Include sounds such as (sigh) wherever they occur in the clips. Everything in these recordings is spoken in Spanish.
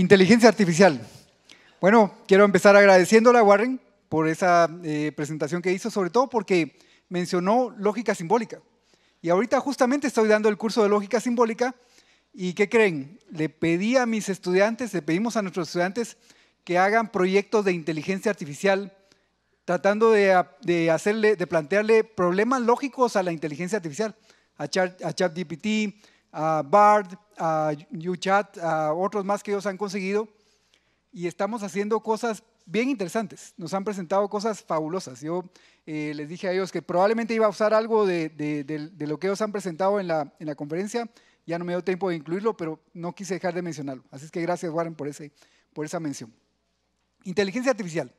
Inteligencia artificial. Bueno, quiero empezar agradeciéndole a Warren por esa eh, presentación que hizo, sobre todo porque mencionó lógica simbólica. Y ahorita justamente estoy dando el curso de lógica simbólica y ¿qué creen? Le pedí a mis estudiantes, le pedimos a nuestros estudiantes que hagan proyectos de inteligencia artificial tratando de, hacerle, de plantearle problemas lógicos a la inteligencia artificial, a ChatGPT, a Bard, a UChat, a otros más que ellos han conseguido. Y estamos haciendo cosas bien interesantes. Nos han presentado cosas fabulosas. Yo eh, les dije a ellos que probablemente iba a usar algo de, de, lo que ellos han presentado en la, en la, conferencia. Ya no me dio tiempo de incluirlo, pero no quise dejar de mencionarlo. Así es que gracias, Warren, por, ese, por esa mención. Inteligencia artificial.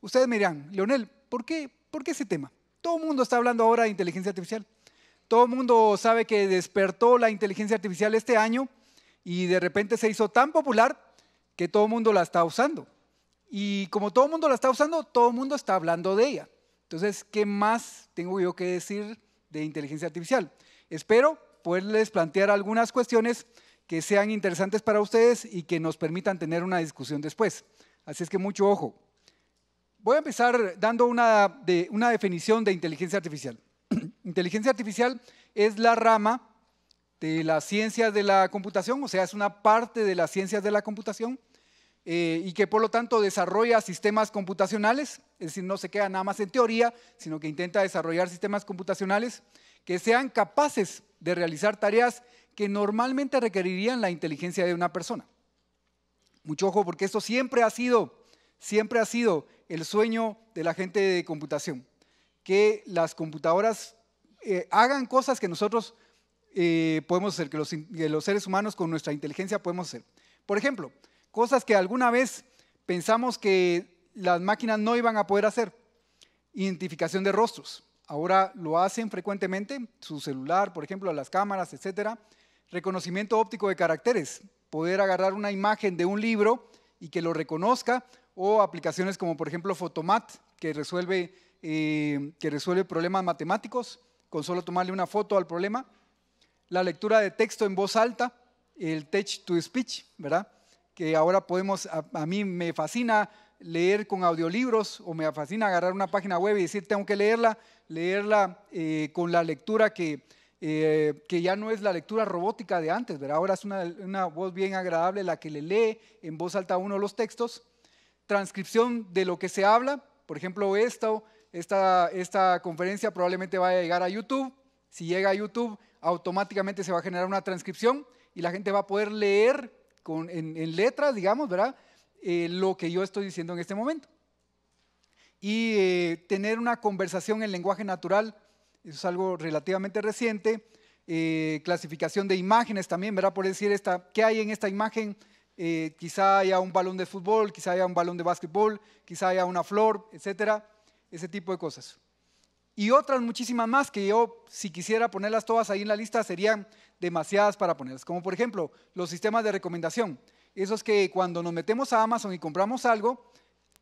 Ustedes me dirán, Leonel, ¿por qué, ¿por qué ese tema? Todo el mundo está hablando ahora de inteligencia artificial todo el mundo sabe que despertó la inteligencia artificial este año y de repente se hizo tan popular que todo el mundo la está usando. Y como todo el mundo la está usando, todo el mundo está hablando de ella. Entonces, ¿qué más tengo yo que decir de inteligencia artificial? Espero poderles plantear algunas cuestiones que sean interesantes para ustedes y que nos permitan tener una discusión después. Así es que mucho ojo. Voy a empezar dando una, de, una definición de inteligencia artificial. Inteligencia artificial es la rama de las ciencias de la computación, o sea, es una parte de las ciencias de la computación eh, y que por lo tanto desarrolla sistemas computacionales, es decir, no se queda nada más en teoría, sino que intenta desarrollar sistemas computacionales que sean capaces de realizar tareas que normalmente requerirían la inteligencia de una persona. Mucho ojo, porque esto siempre ha sido, siempre ha sido el sueño de la gente de computación, que las computadoras eh, hagan cosas que nosotros eh, podemos hacer, que los, seres humanos con nuestra inteligencia podemos hacer. Por ejemplo, cosas que alguna vez pensamos que las máquinas no iban a poder hacer. Identificación de rostros. Ahora lo hacen frecuentemente, su celular, por ejemplo, las cámaras, etcétera. Reconocimiento óptico de caracteres. Poder agarrar una imagen de un libro y que lo reconozca. O aplicaciones como, por ejemplo, Photomat, que eh, que resuelve problemas matemáticos con solo tomarle una foto al problema, la lectura de texto en voz alta, el text to speech, ¿verdad? Que ahora podemos, a, mí me fascina leer con audiolibros o me fascina agarrar una página web y decir tengo que leerla, leerla eh, con la lectura que, eh, que ya no es la lectura robótica de antes, ¿verdad? Ahora es una, una, voz bien agradable la que le lee en voz alta uno los textos. Transcripción de lo que se habla, por ejemplo, esto esta, conferencia probablemente va a llegar a YouTube. Si llega a YouTube, automáticamente se va a generar una transcripción y la gente va a poder leer en, letras, digamos, ¿verdad? Eh, lo que yo estoy diciendo en este momento. Y eh, tener una conversación en lenguaje natural, eso es algo relativamente reciente. Eh, clasificación de imágenes también, ¿verdad? Por decir, esta, ¿qué hay en esta imagen? quizá haya un balón de fútbol, quizá haya un balón de básquetbol, quizá haya una flor, etcétera ese tipo de cosas. Y otras muchísimas más que yo, si quisiera ponerlas todas ahí en la lista, serían demasiadas para ponerlas. Como por ejemplo, los sistemas de recomendación. Esos que cuando nos metemos a Amazon y compramos algo,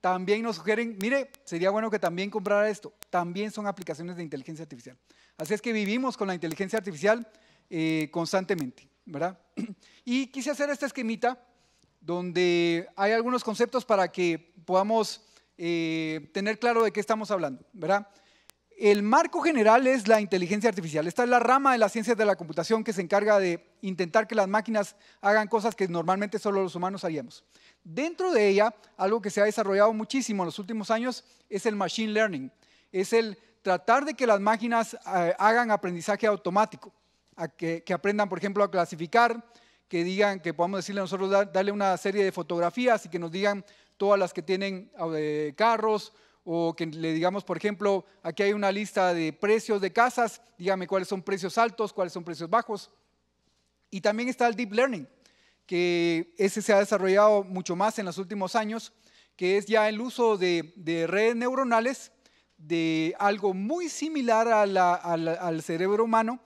también nos sugieren, mire, sería bueno que también comprara esto. También son aplicaciones de inteligencia artificial. Así es que vivimos con la inteligencia artificial eh, constantemente, ¿verdad? (clears throat) Y quise hacer esta esquemita donde hay algunos conceptos para que podamos eh, tener claro de qué estamos hablando, ¿verdad? El marco general es la inteligencia artificial. Esta es la rama de las ciencias de la computación que se encarga de intentar que las máquinas hagan cosas que normalmente solo los humanos haríamos. Dentro de ella, algo que se ha desarrollado muchísimo en los últimos años es el machine learning. Es el tratar de que las máquinas eh, hagan aprendizaje automático, que, que, aprendan, por ejemplo, a clasificar, que digan, que podamos decirle a nosotros, darle una serie de fotografías y que nos digan todas las que tienen eh, carros, o que le digamos, por ejemplo, aquí hay una lista de precios de casas, dígame cuáles son precios altos, cuáles son precios bajos. Y también está el Deep Learning, que ese se ha desarrollado mucho más en los últimos años, que es ya el uso de, redes neuronales, de algo muy similar al cerebro humano,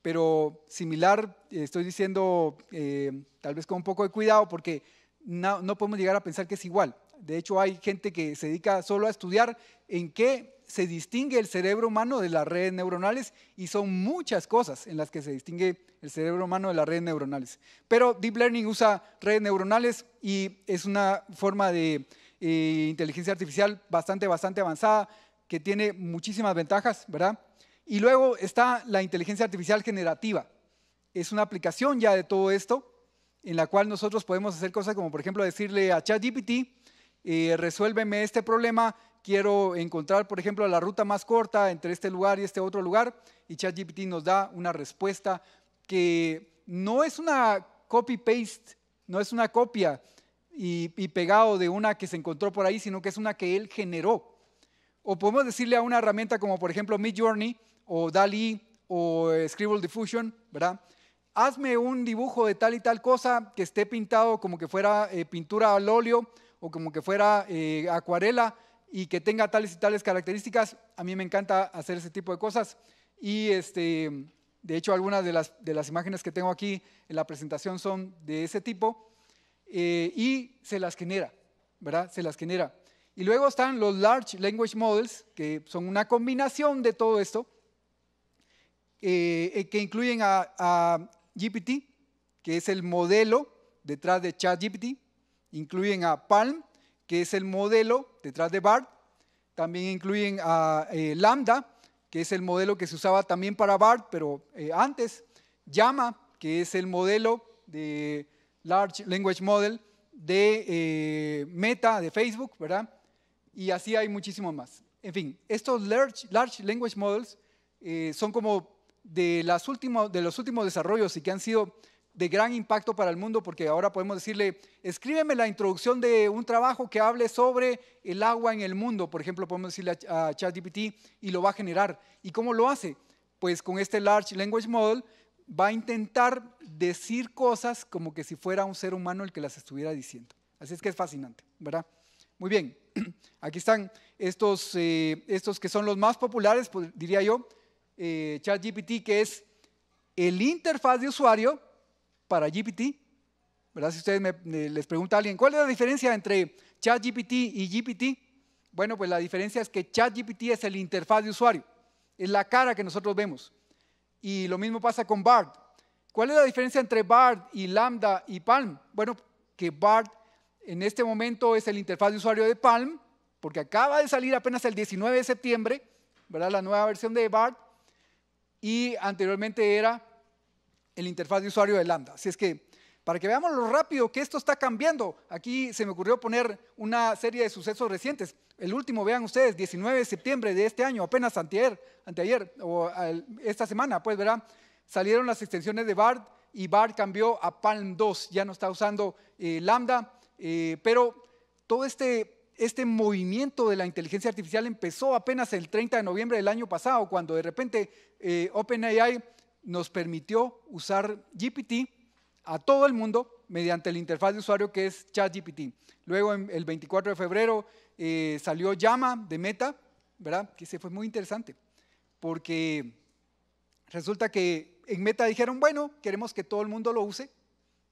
pero similar, estoy diciendo eh, tal vez con un poco de cuidado, porque no, podemos llegar a pensar que es igual. De hecho, hay gente que se dedica solo a estudiar en qué se distingue el cerebro humano de las redes neuronales y son muchas cosas en las que se distingue el cerebro humano de las redes neuronales. Pero Deep Learning usa redes neuronales y es una forma de eh, inteligencia artificial bastante, bastante avanzada que tiene muchísimas ventajas, ¿verdad? Y luego está la inteligencia artificial generativa. Es una aplicación ya de todo esto en la cual nosotros podemos hacer cosas como, por ejemplo, decirle a ChatGPT, eh, resuélveme este problema, quiero encontrar, por ejemplo, la ruta más corta entre este lugar y este otro lugar, y ChatGPT nos da una respuesta que no es una copy-paste, no es una copia y, y pegado de una que se encontró por ahí, sino que es una que él generó. O podemos decirle a una herramienta como, por ejemplo, Midjourney o DALI o Scribble Diffusion, ¿verdad? hazme un dibujo de tal y tal cosa que esté pintado como que fuera eh, pintura al óleo o como que fuera eh, acuarela y que tenga tales y tales características. A mí me encanta hacer ese tipo de cosas. Y este, de hecho, algunas de las, de las imágenes que tengo aquí en la presentación son de ese tipo. Eh, y se las genera, ¿verdad? Se las genera. Y luego están los Large Language Models, que son una combinación de todo esto, que incluyen a GPT, que es el modelo detrás de ChatGPT. Incluyen a Palm, que es el modelo detrás de BART. También incluyen a eh, Lambda, que es el modelo que se usaba también para BART, pero eh, antes. Llama, que es el modelo de Large Language Model de eh, Meta, de Facebook, ¿verdad? Y así hay muchísimos más. En fin, estos Large, large Language Models son como de, los últimos desarrollos y que han sido de gran impacto para el mundo, porque ahora podemos decirle, escríbeme la introducción de un trabajo que hable sobre el agua en el mundo, por ejemplo, podemos decirle a, ChatGPT y lo va a generar. ¿Y cómo lo hace? Pues con este Large Language Model va a intentar decir cosas como que si fuera un ser humano el que las estuviera diciendo. Así es que es fascinante, ¿verdad? Muy bien, (clears throat) aquí están estos, eh, estos que son los más populares, pues, diría yo, eh, ChatGPT, que es el interfaz de usuario para GPT. ¿Verdad? Si ustedes les pregunta a alguien, ¿cuál es la diferencia entre ChatGPT y GPT? Bueno, pues la diferencia es que ChatGPT es el interfaz de usuario, es la cara que nosotros vemos. Y lo mismo pasa con BART. ¿Cuál es la diferencia entre BART y Lambda y Palm? Bueno, que BART en este momento es el interfaz de usuario de Palm, porque acaba de salir apenas el 19 de septiembre, ¿verdad? La nueva versión de BART y anteriormente era el interfaz de usuario de Lambda. Así es que, para que veamos lo rápido que esto está cambiando, aquí se me ocurrió poner una serie de sucesos recientes. El último, vean ustedes, 19 de septiembre de este año, apenas anteayer, anteayer o esta semana, pues verán, salieron las extensiones de bard y bard cambió a Palm 2, ya no está usando eh, Lambda, eh, pero todo este este movimiento de la inteligencia artificial empezó apenas el 30 de noviembre del año pasado, cuando de repente eh, OpenAI nos permitió usar GPT a todo el mundo mediante la interfaz de usuario que es ChatGPT. Luego, el 24 de febrero, eh, salió Llama de Meta, ¿verdad? Que se fue muy interesante, porque resulta que en Meta dijeron, bueno, queremos que todo el mundo lo use,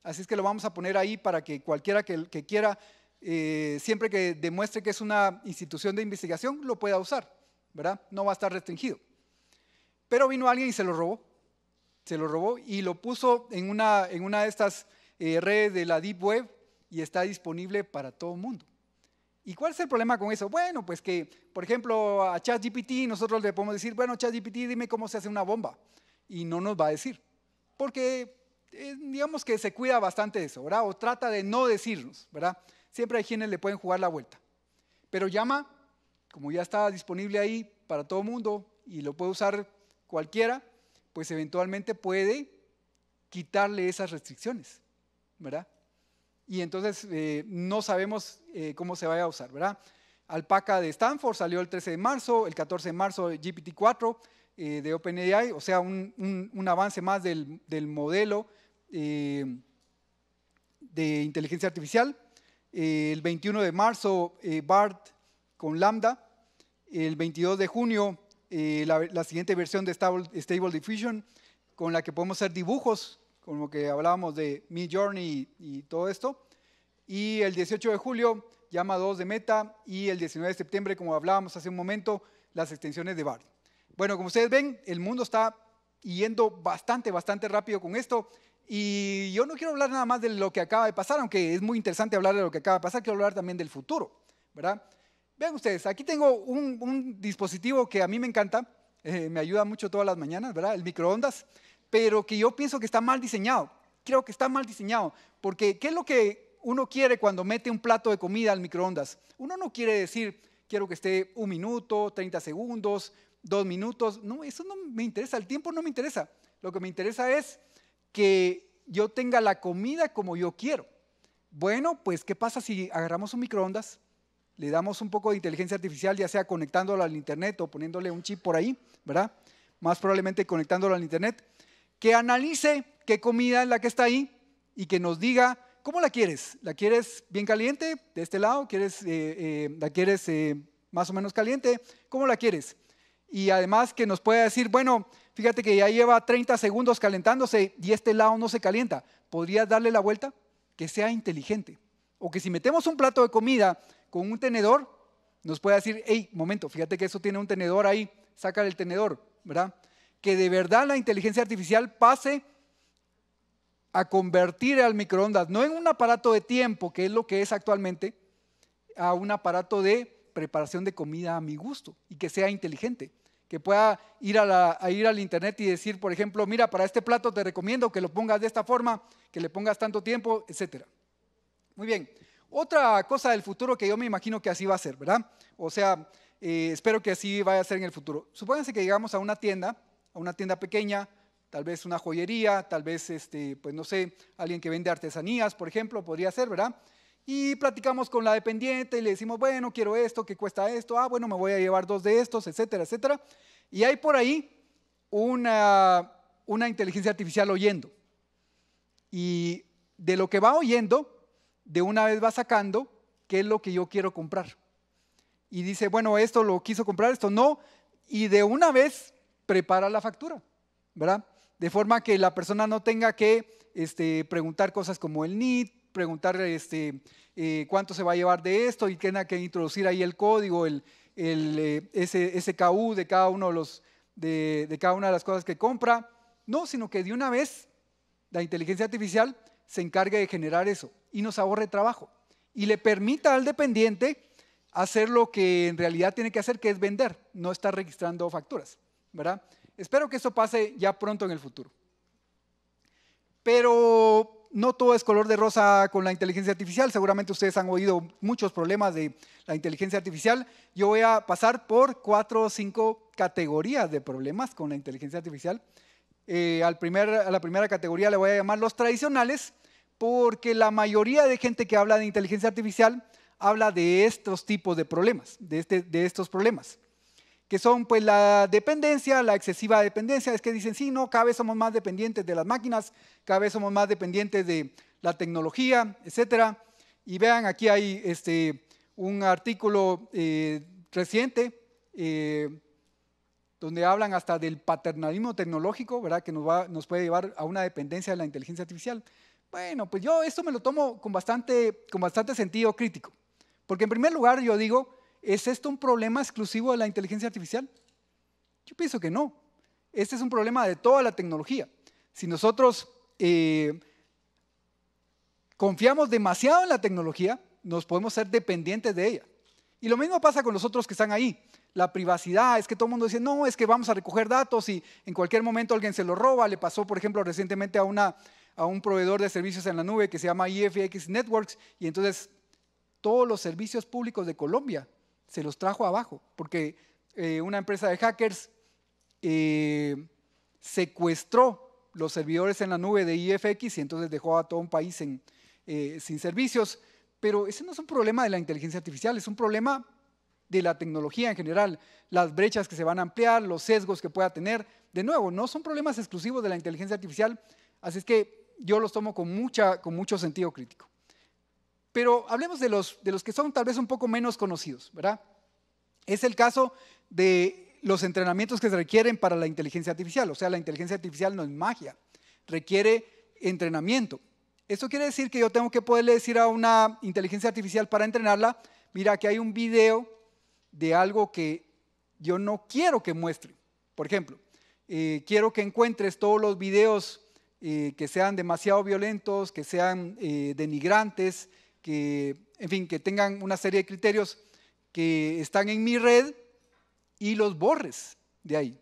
así es que lo vamos a poner ahí para que cualquiera que quiera eh, siempre que demuestre que es una institución de investigación, lo pueda usar, ¿verdad? No va a estar restringido. Pero vino alguien y se lo robó, se lo robó y lo puso en una, de estas eh, redes de la Deep Web y está disponible para todo el mundo. ¿Y cuál es el problema con eso? Bueno, pues que, por ejemplo, a ChatGPT nosotros le podemos decir, bueno, ChatGPT, dime cómo se hace una bomba. Y no nos va a decir, porque eh, digamos que se cuida bastante de eso, ¿verdad? O trata de no decirnos, ¿verdad? siempre hay quienes le pueden jugar la vuelta. Pero llama, como ya está disponible ahí para todo mundo y lo puede usar cualquiera, pues eventualmente puede quitarle esas restricciones, ¿verdad? Y entonces eh, no sabemos eh, cómo se vaya a usar, ¿verdad? Alpaca de Stanford salió el 13 de marzo, el 14 de marzo GPT-4 eh, de OpenAI, o sea, un, avance más del, del modelo de inteligencia artificial. Eh, el 21 de marzo eh, BART con Lambda, el 22 de junio eh, la, siguiente versión de Stable, Diffusion con la que podemos hacer dibujos, como que hablábamos de mi Journey y, y todo esto. Y el 18 de julio, llama 2 de Meta y el 19 de septiembre, como hablábamos hace un momento, las extensiones de BART. Bueno, como ustedes ven, el mundo está yendo bastante, bastante rápido con esto. Y yo no quiero hablar nada más de lo que acaba de pasar, aunque es muy interesante hablar de lo que acaba de pasar, quiero hablar también del futuro, ¿verdad? Vean ustedes, aquí tengo un, dispositivo que a mí me encanta, eh, me ayuda mucho todas las mañanas, ¿verdad? El microondas, pero que yo pienso que está mal diseñado. Creo que está mal diseñado, porque ¿qué es lo que uno quiere cuando mete un plato de comida al microondas? Uno no quiere decir, quiero que esté un minuto, 30 segundos, dos minutos. No, eso no me interesa, el tiempo no me interesa. Lo que me interesa es que yo tenga la comida como yo quiero. Bueno, pues ¿qué pasa si agarramos un microondas, le damos un poco de inteligencia artificial, ya sea conectándolo al Internet o poniéndole un chip por ahí, ¿verdad? Más probablemente conectándolo al Internet, que analice qué comida es la que está ahí y que nos diga, ¿cómo la quieres? ¿La quieres bien caliente de este lado? Eh, eh, ¿La quieres eh, más o menos caliente? ¿Cómo la quieres? Y además que nos pueda decir, bueno, Fíjate que ya lleva 30 segundos calentándose y este lado no se calienta. ¿Podrías darle la vuelta? Que sea inteligente. O que si metemos un plato de comida con un tenedor, nos pueda decir, hey, momento, fíjate que eso tiene un tenedor ahí, saca el tenedor, ¿verdad? Que de verdad la inteligencia artificial pase a convertir al microondas, no en un aparato de tiempo, que es lo que es actualmente, a un aparato de preparación de comida a mi gusto y que sea inteligente que pueda ir, a ir al internet y decir, por ejemplo, mira, para este plato te recomiendo que lo pongas de esta forma, que le pongas tanto tiempo, etc. Muy bien. Otra cosa del futuro que yo me imagino que así va a ser, ¿verdad? O sea, eh, espero que así vaya a ser en el futuro. Supónganse que llegamos a una tienda, a una tienda pequeña, tal vez una joyería, tal vez, este, pues no sé, alguien que vende artesanías, por ejemplo, podría ser, ¿verdad? Y platicamos con la dependiente y le decimos, bueno, quiero esto, que cuesta esto, ah, bueno, me voy a llevar dos de estos, etcétera, etcétera. Y hay por ahí una, una inteligencia artificial oyendo. Y de lo que va oyendo, de una vez va sacando qué es lo que yo quiero comprar. Y dice, bueno, esto lo quiso comprar, esto no. Y de una vez prepara la factura, ¿verdad? De forma que la persona no tenga que este, preguntar cosas como el NIT, preguntarle este, eh, cuánto se va a llevar de esto y tiene que introducir ahí el código, el, el eh, ese, KU de cada, uno los, de, cada una de las cosas que compra. No, sino que de una vez la inteligencia artificial se encargue de generar eso y nos ahorre trabajo y le permita al dependiente hacer lo que en realidad tiene que hacer, que es vender, no estar registrando facturas, ¿verdad? Espero que eso pase ya pronto en el futuro. Pero no todo es color de rosa con la inteligencia artificial. Seguramente ustedes han oído muchos problemas de la inteligencia artificial. Yo voy a pasar por cuatro o cinco categorías de problemas con la inteligencia artificial. Eh, a la primera categoría le voy a llamar los tradicionales, porque la mayoría de gente que habla de inteligencia artificial habla de estos tipos de problemas, de, este, de estos problemas que son pues la dependencia, la excesiva dependencia, es que dicen, sí, no, cada vez somos más dependientes de las máquinas, cada vez somos más dependientes de la tecnología, etc. Y vean, aquí hay este, un artículo eh, reciente eh, donde hablan hasta del paternalismo tecnológico, ¿verdad? que nos, va, nos puede llevar a una dependencia de la inteligencia artificial. Bueno, pues yo esto me lo tomo con bastante, con bastante sentido crítico, porque en primer lugar yo digo, ¿Es esto un problema exclusivo de la inteligencia artificial? Yo pienso que no. Este es un problema de toda la tecnología. Si nosotros eh, confiamos demasiado en la tecnología, nos podemos ser dependientes de ella. Y lo mismo pasa con los otros que están ahí. La privacidad, es que todo el mundo dice, no, es que vamos a recoger datos y en cualquier momento alguien se lo roba. Le pasó, por ejemplo, recientemente a, una, a un proveedor de servicios en la nube que se llama IFX Networks y entonces todos los servicios públicos de Colombia se los trajo abajo, porque eh, una empresa de hackers eh, secuestró los servidores en la nube de IFX y entonces dejó a todo un país eh, sin servicios. Pero ese no es un problema de la inteligencia artificial, es un problema de la tecnología en general, las brechas que se van a ampliar, los sesgos que pueda tener. De nuevo, no son problemas exclusivos de la inteligencia artificial, así es que yo los tomo con, mucha, con mucho sentido crítico. Pero hablemos de los, que son tal vez un poco menos conocidos, ¿verdad? Es el caso de los entrenamientos que se requieren para la inteligencia artificial. O sea, la inteligencia artificial no es magia, requiere entrenamiento. Esto quiere decir que yo tengo que poderle decir a una inteligencia artificial para entrenarla, mira, que hay un video de algo que yo no quiero que muestre. Por ejemplo, eh, quiero que encuentres todos los videos eh, que sean demasiado violentos, que sean eh, denigrantes, que, en fin, que tengan una serie de criterios que están en mi red y los borres de ahí.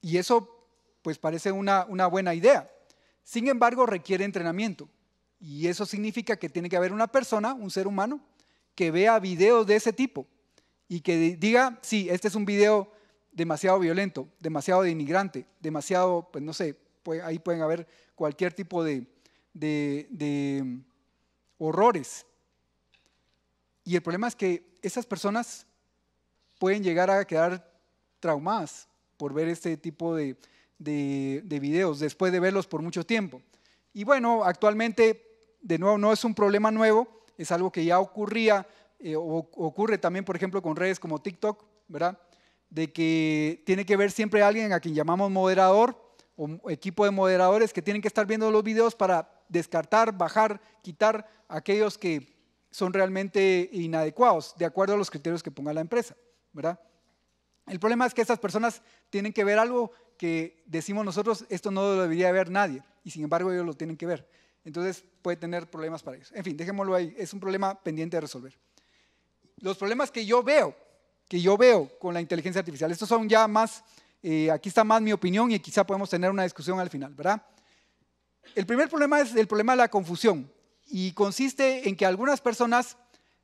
Y eso, pues, parece una, una buena idea. Sin embargo, requiere entrenamiento. Y eso significa que tiene que haber una persona, un ser humano, que vea videos de ese tipo y que diga, sí, este es un video demasiado violento, demasiado denigrante, demasiado, pues no sé, ahí pueden haber cualquier tipo de, de horrores. Y el problema es que esas personas pueden llegar a quedar traumadas por ver este tipo de, de, videos después de verlos por mucho tiempo. Y bueno, actualmente, de nuevo, no es un problema nuevo, es algo que ya ocurría eh, o, ocurre también, por ejemplo, con redes como TikTok, ¿verdad? De que tiene que ver siempre alguien a quien llamamos moderador o equipo de moderadores que tienen que estar viendo los videos para descartar, bajar, quitar aquellos que son realmente inadecuados, de acuerdo a los criterios que ponga la empresa, ¿verdad? El problema es que estas personas tienen que ver algo que decimos nosotros, esto no lo debería ver nadie, y sin embargo ellos lo tienen que ver. Entonces puede tener problemas para ellos. En fin, dejémoslo ahí, es un problema pendiente de resolver. Los problemas que yo veo, que yo veo con la inteligencia artificial, estos son ya más, eh, aquí está más mi opinión y quizá podemos tener una discusión al final, ¿verdad? El primer problema es el problema de la confusión y consiste en que algunas personas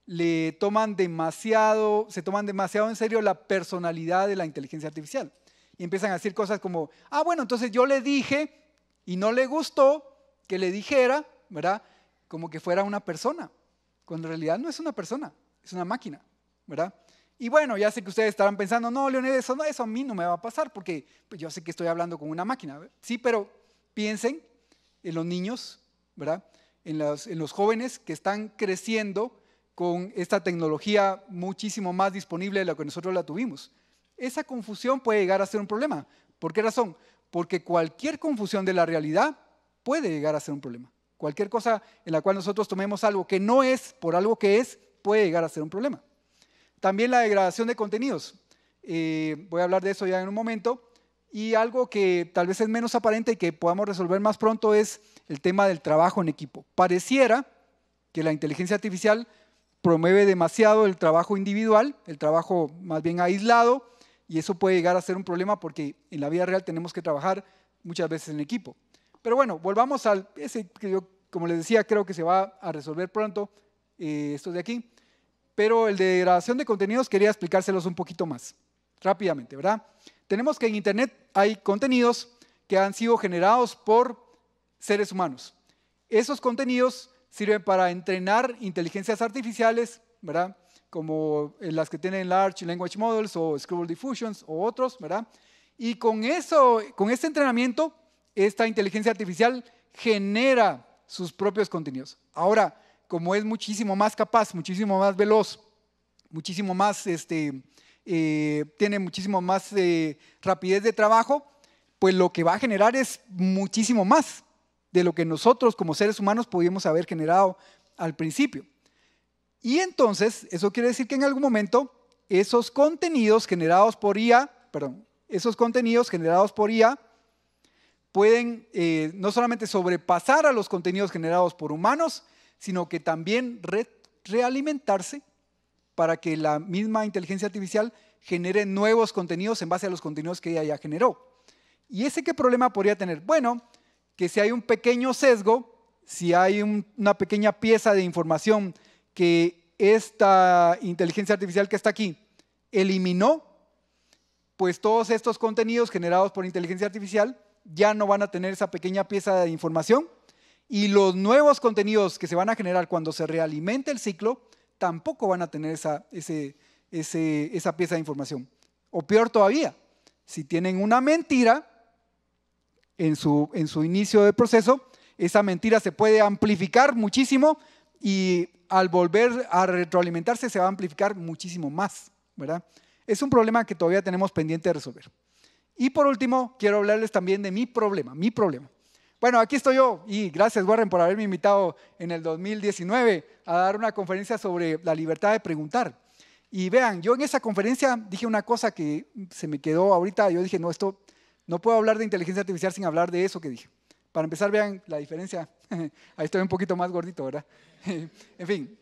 le toman demasiado, se toman demasiado en serio la personalidad de la inteligencia artificial y empiezan a decir cosas como, ah, bueno, entonces yo le dije y no le gustó que le dijera, ¿verdad? Como que fuera una persona, cuando en realidad no es una persona, es una máquina, ¿verdad? Y bueno, ya sé que ustedes estarán pensando, no, Leonel, eso, eso a mí no me va a pasar porque pues, yo sé que estoy hablando con una máquina. Sí, pero piensen en los niños, ¿verdad? En, los jóvenes que están creciendo con esta tecnología muchísimo más disponible de la que nosotros la tuvimos. Esa confusión puede llegar a ser un problema. ¿Por qué razón? Porque cualquier confusión de la realidad puede llegar a ser un problema. Cualquier cosa en la cual nosotros tomemos algo que no es por algo que es, puede llegar a ser un problema. También la degradación de contenidos. Eh, voy a hablar de eso ya en un momento, y algo que tal vez es menos aparente y que podamos resolver más pronto es el tema del trabajo en equipo. Pareciera que la inteligencia artificial promueve demasiado el trabajo individual, el trabajo más bien aislado, y eso puede llegar a ser un problema porque en la vida real tenemos que trabajar muchas veces en equipo. Pero bueno, volvamos al, ese que yo, como les decía, creo que se va a resolver pronto, estos eh, esto de aquí. Pero el de grabación de contenidos quería explicárselos un poquito más, rápidamente, ¿verdad? tenemos que en Internet hay contenidos que han sido generados por seres humanos. Esos contenidos sirven para entrenar inteligencias artificiales, ¿verdad? Como eh, las que tienen Large Language Models o Scribble Diffusions o otros, ¿verdad? Y con eso, con este entrenamiento, esta inteligencia artificial genera sus propios contenidos. Ahora, como es muchísimo más capaz, muchísimo más veloz, muchísimo más este, eh, tiene muchísimo más eh, rapidez de trabajo, pues lo que va a generar es muchísimo más de lo que nosotros como seres humanos pudimos haber generado al principio. Y entonces, eso quiere decir que en algún momento esos contenidos generados por IA, perdón, esos contenidos generados por IA pueden eh, no solamente sobrepasar a los contenidos generados por humanos, sino que también realimentarse para que la misma inteligencia artificial genere nuevos contenidos en base a los contenidos que ella ya generó. ¿Y ese qué problema podría tener? Bueno, que si hay un pequeño sesgo, si hay una pequeña pieza de información que esta inteligencia artificial que está aquí eliminó, pues todos estos contenidos generados por inteligencia artificial ya no van a tener esa pequeña pieza de información y los nuevos contenidos que se van a generar cuando se realimente el ciclo tampoco van a tener esa, esa pieza de información. O peor todavía, si tienen una mentira en su, en su inicio de proceso, esa mentira se puede amplificar muchísimo y al volver a retroalimentarse se va a amplificar muchísimo más, ¿verdad? Es un problema que todavía tenemos pendiente de resolver. Y por último, quiero hablarles también de mi problema, mi problema. Bueno, aquí estoy yo y gracias Warren por haberme invitado en el 2019 a dar una conferencia sobre la libertad de preguntar. Y vean, yo en esa conferencia dije una cosa que se me quedó ahorita, yo dije, no, esto, no puedo hablar de inteligencia artificial sin hablar de eso que dije. Para empezar, vean la diferencia. (laughs) Ahí estoy un poquito más gordito, ¿verdad? (laughs) en fin,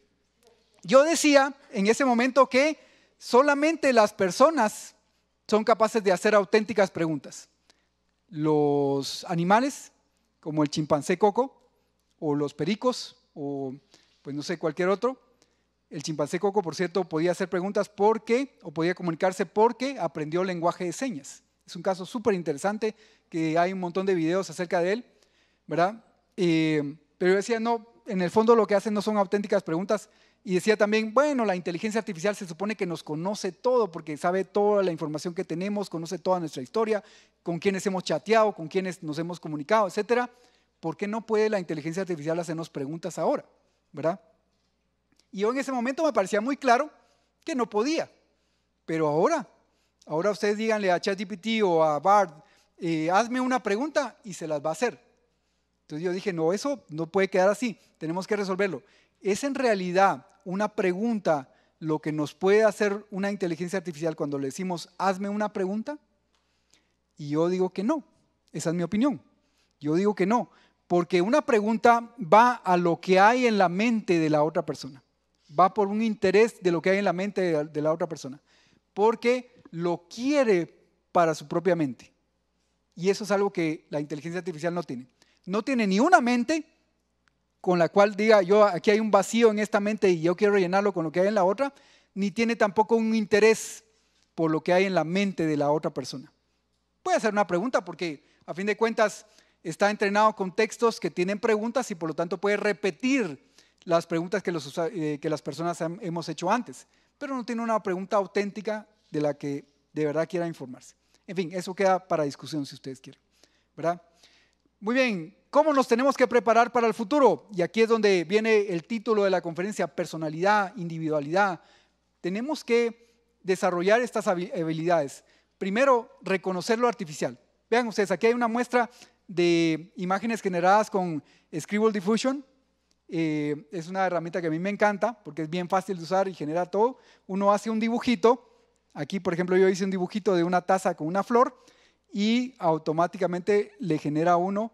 yo decía en ese momento que solamente las personas son capaces de hacer auténticas preguntas. Los animales como el chimpancé coco o los pericos o pues no sé, cualquier otro. El chimpancé coco, por cierto, podía hacer preguntas porque o podía comunicarse porque aprendió lenguaje de señas. Es un caso súper interesante que hay un montón de videos acerca de él, ¿verdad? Eh, pero yo decía, no, en el fondo lo que hacen no son auténticas preguntas, y decía también, bueno, la inteligencia artificial se supone que nos conoce todo, porque sabe toda la información que tenemos, conoce toda nuestra historia, con quienes hemos chateado, con quienes nos hemos comunicado, etcétera. ¿Por qué no puede la inteligencia artificial hacernos preguntas ahora? ¿Verdad? Y yo en ese momento me parecía muy claro que no podía. Pero ahora, ahora ustedes díganle a ChatGPT o a Bard, eh, hazme una pregunta y se las va a hacer. Entonces yo dije, no, eso no puede quedar así, tenemos que resolverlo es en realidad una pregunta lo que nos puede hacer una inteligencia artificial cuando le decimos, hazme una pregunta? Y yo digo que no, esa es mi opinión. Yo digo que no, porque una pregunta va a lo que hay en la mente de la otra persona, va por un interés de lo que hay en la mente de la otra persona, porque lo quiere para su propia mente. Y eso es algo que la inteligencia artificial no tiene. No tiene ni una mente con la cual diga yo aquí hay un vacío en esta mente y yo quiero llenarlo con lo que hay en la otra, ni tiene tampoco un interés por lo que hay en la mente de la otra persona. Puede hacer una pregunta porque a fin de cuentas está entrenado con textos que tienen preguntas y por lo tanto puede repetir las preguntas que, eh, las personas hemos hecho antes, pero no tiene una pregunta auténtica de la que de verdad quiera informarse. En fin, eso queda para discusión si ustedes quieren, ¿verdad? Muy bien, ¿Cómo nos tenemos que preparar para el futuro? Y aquí es donde viene el título de la conferencia, personalidad, individualidad. Tenemos que desarrollar estas habilidades. Primero, reconocer lo artificial. Vean ustedes, aquí hay una muestra de imágenes generadas con Scribble Diffusion. Eh, es una herramienta que a mí me encanta porque es bien fácil de usar y genera todo. Uno hace un dibujito. Aquí, por ejemplo, yo hice un dibujito de una taza con una flor y automáticamente le genera uno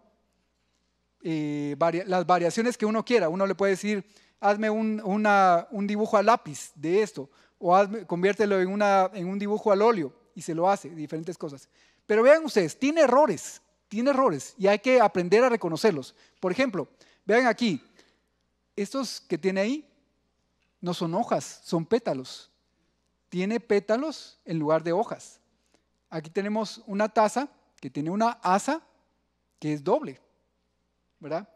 eh, las variaciones que uno quiera. Uno le puede decir, hazme un, dibujo a lápiz de esto, o conviértelo en, en un dibujo al óleo, y se lo hace, diferentes cosas. Pero vean ustedes, tiene errores, tiene errores, y hay que aprender a reconocerlos. Por ejemplo, vean aquí, estos que tiene ahí no son hojas, son pétalos. Tiene pétalos en lugar de hojas. Aquí tenemos una taza que tiene una asa que es doble. ¿verdad?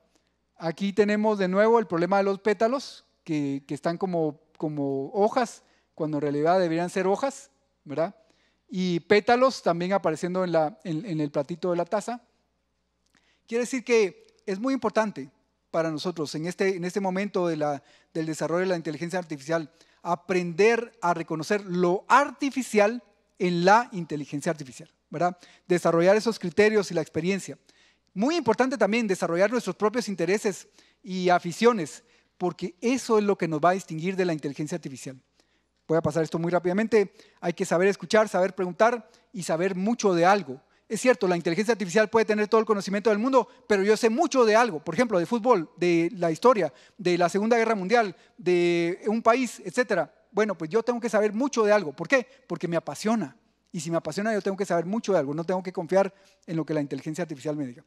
Aquí tenemos de nuevo el problema de los pétalos, que, están como, como hojas, cuando en realidad deberían ser hojas, ¿verdad? Y pétalos también apareciendo en, la, en, el platito de la taza. Quiere decir que es muy importante para nosotros en este, en este momento de la, del desarrollo de la inteligencia artificial, aprender a reconocer lo artificial en la inteligencia artificial, Desarrollar esos criterios y la experiencia. Muy importante también desarrollar nuestros propios intereses y aficiones, porque eso es lo que nos va a distinguir de la inteligencia artificial. Voy a pasar esto muy rápidamente. Hay que saber escuchar, saber preguntar y saber mucho de algo. Es cierto, la inteligencia artificial puede tener todo el conocimiento del mundo, pero yo sé mucho de algo, por ejemplo, de fútbol, de la historia, de la Segunda Guerra Mundial, de un país, etcétera. Bueno, pues yo tengo que saber mucho de algo. ¿Por qué? Porque me apasiona. Y si me apasiona, yo tengo que saber mucho de algo, no tengo que confiar en lo que la inteligencia artificial me diga.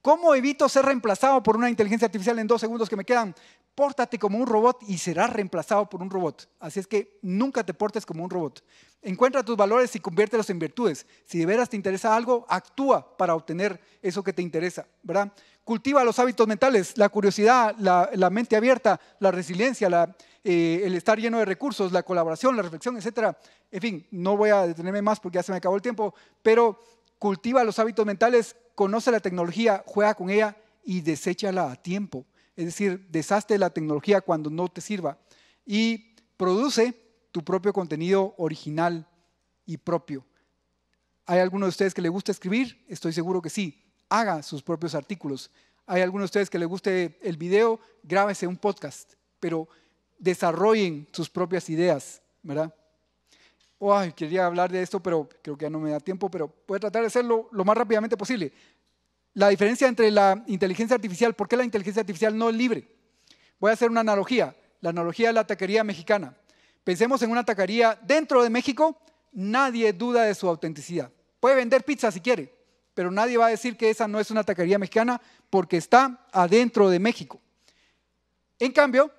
¿Cómo evito ser reemplazado por una inteligencia artificial en dos segundos que me quedan? Pórtate como un robot y serás reemplazado por un robot. Así es que nunca te portes como un robot. Encuentra tus valores y conviértelos en virtudes. Si de veras te interesa algo, actúa para obtener eso que te interesa, ¿verdad? cultiva los hábitos mentales, la curiosidad, la, mente abierta, la resiliencia, eh, el estar lleno de recursos, la colaboración, la reflexión, etc. En fin, no voy a detenerme más porque ya se me acabó el tiempo, pero cultiva los hábitos mentales, conoce la tecnología, juega con ella y deséchala a tiempo. Es decir, deshazte la tecnología cuando no te sirva y produce tu propio contenido original y propio. ¿Hay alguno de ustedes que le gusta escribir? Estoy seguro que sí haga sus propios artículos. Hay algunos de ustedes que les guste el video, grábese un podcast, pero desarrollen sus propias ideas, ¿verdad? Oh, quería hablar de esto, pero creo que ya no me da tiempo, pero voy a tratar de hacerlo lo más rápidamente posible. La diferencia entre la inteligencia artificial, ¿por qué la inteligencia artificial no es libre? Voy a hacer una analogía, la analogía de la taquería mexicana. Pensemos en una taquería dentro de México, nadie duda de su autenticidad. Puede vender pizza si quiere, pero nadie va a decir que esa no es una taquería mexicana porque está adentro de México. En cambio,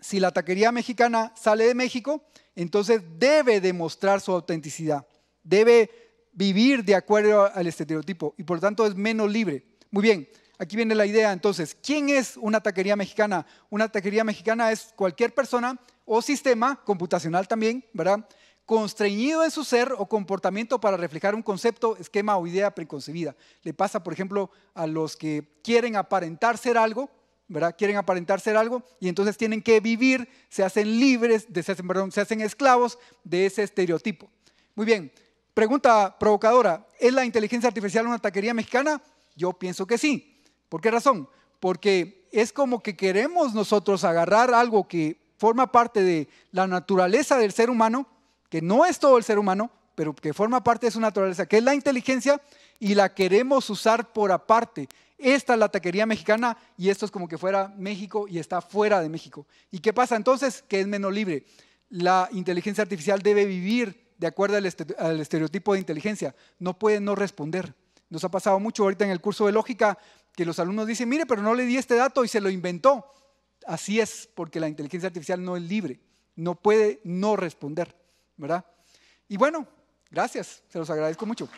si la taquería mexicana sale de México, entonces debe demostrar su autenticidad, debe vivir de acuerdo al estereotipo y por lo tanto es menos libre. Muy bien, aquí viene la idea entonces, ¿quién es una taquería mexicana? Una taquería mexicana es cualquier persona o sistema computacional también, ¿verdad? constreñido en su ser o comportamiento para reflejar un concepto, esquema o idea preconcebida. Le pasa, por ejemplo, a los que quieren aparentar ser algo, ¿verdad? Quieren aparentar ser algo y entonces tienen que vivir, se hacen libres, se hacen, se hacen esclavos de ese estereotipo. Muy bien, pregunta provocadora, ¿es la inteligencia artificial una taquería mexicana? Yo pienso que sí. ¿Por qué razón? Porque es como que queremos nosotros agarrar algo que forma parte de la naturaleza del ser humano, que no es todo el ser humano, pero que forma parte de su naturaleza, que es la inteligencia, y la queremos usar por aparte. Esta es la taquería mexicana y esto es como que fuera México y está fuera de México. ¿Y qué pasa entonces? Que es menos libre. La inteligencia artificial debe vivir de acuerdo al este, estereotipo de inteligencia, no puede no responder. Nos ha pasado mucho ahorita en el curso de lógica que los alumnos dicen, mire, pero no le di este dato y se lo inventó. Así es, porque la inteligencia artificial no es libre, no puede no responder. ¿verdad? Y bueno, gracias, se los agradezco mucho.